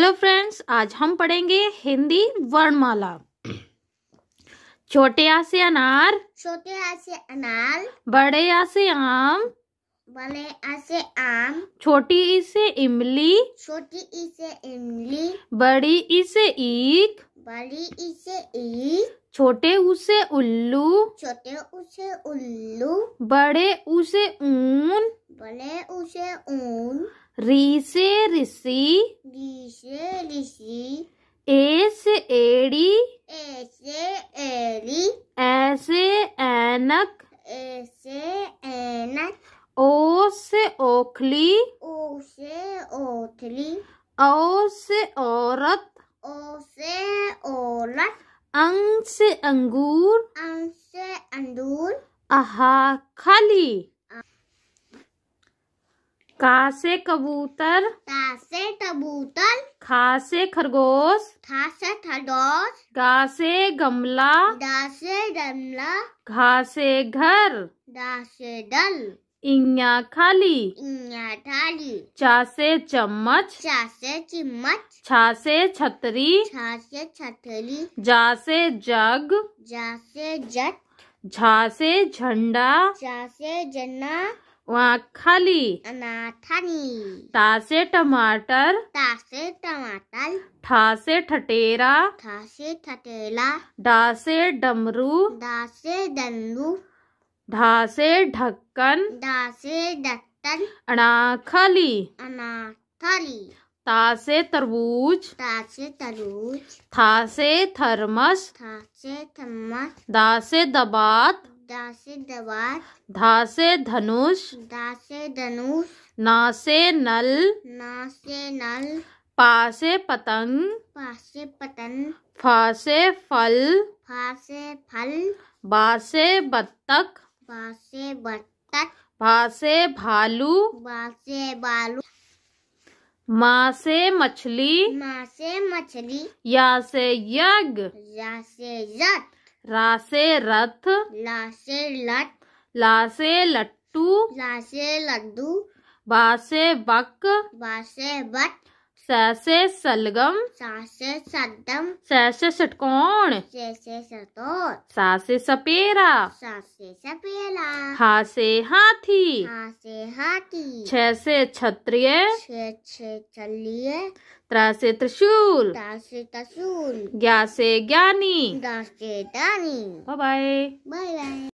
hello friends आज हम पढ़ेंगे हिंदी वर्णमाला छोटे आ से अनार छोटे आ से अनार बड़े आ से आम बड़े आ से आम छोटी ई से इमली छोटी ई से इमली बड़ी ई से ईक बड़ी ई से ईक छोटे उसे उल्लू छोटे उसे उल्लू बड़े उसे ऊन भले उसे ऊन री से ऋषि री से ऋषि ए से एड़ी ए से एड़ी ए से ऐनक ए से ऐनक ओ से ओखली ओ से ओखली औ से औरत ओ से औरत अंग से अंगूर अंग से अंगूर आहा खाली कासे कबूतर कासे कबूतर खासे खरगोश खासे खरगोश गासे गमला दा गमला घासे घर दा दल इया खाली इया थाली चासे चम्मच चासे चम्मच छासे छतरी छासे छतरी जासे जग जासे जट झासे झंडा झासे जन्ना झंडा वहाँ खाली अनाथानी ता से टमाटर ता से टमाटर ठा से ठटेरा ठा से ठटेला डा से डमरू डा से डमरू ढा से ढक्कन डा से ढक्कन अना खाली अना खाली ता से तरबूज ता से तरबूज था से थर्मस था से थर्मस दा से दबात दासे दवार दवात धनुष दासे धनुष ना से नल ना से नल पासे पतंग पासे पतंग फासे फल फासे फल बासे से बत्तख बा भासे बत्तख भालू बासे भालू माँ से मछली माँ से मछली या से यज्ञ या से यज्ञ रासे रथ लासे लट लासे लट्टू लासे लड्डू बासे बक बासे बट सैसे सलगम सासे सदम सैसे सटकोण सैसे सतोर सासे सपेरा सासे सपेरा हासे हाथी हासे हाथी छैसे से क्षत्रिय छलिय त्रासे त्रिशूल त्रासे त्रिशूल ज्ञासे ज्ञानी ज्ञासे ज्ञानी बाय बाय बाय बाय